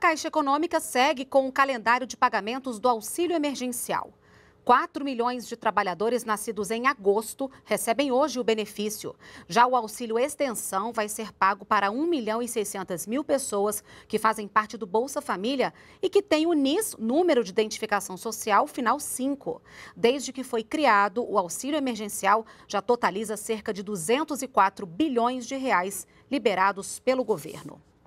Caixa Econômica segue com o calendário de pagamentos do auxílio emergencial. 4 milhões de trabalhadores nascidos em agosto recebem hoje o benefício. Já o auxílio extensão vai ser pago para 1 milhão e 600 mil pessoas que fazem parte do Bolsa Família e que têm o NIS, número de identificação social, final 5. Desde que foi criado, o auxílio emergencial já totaliza cerca de 204 bilhões de reais liberados pelo governo.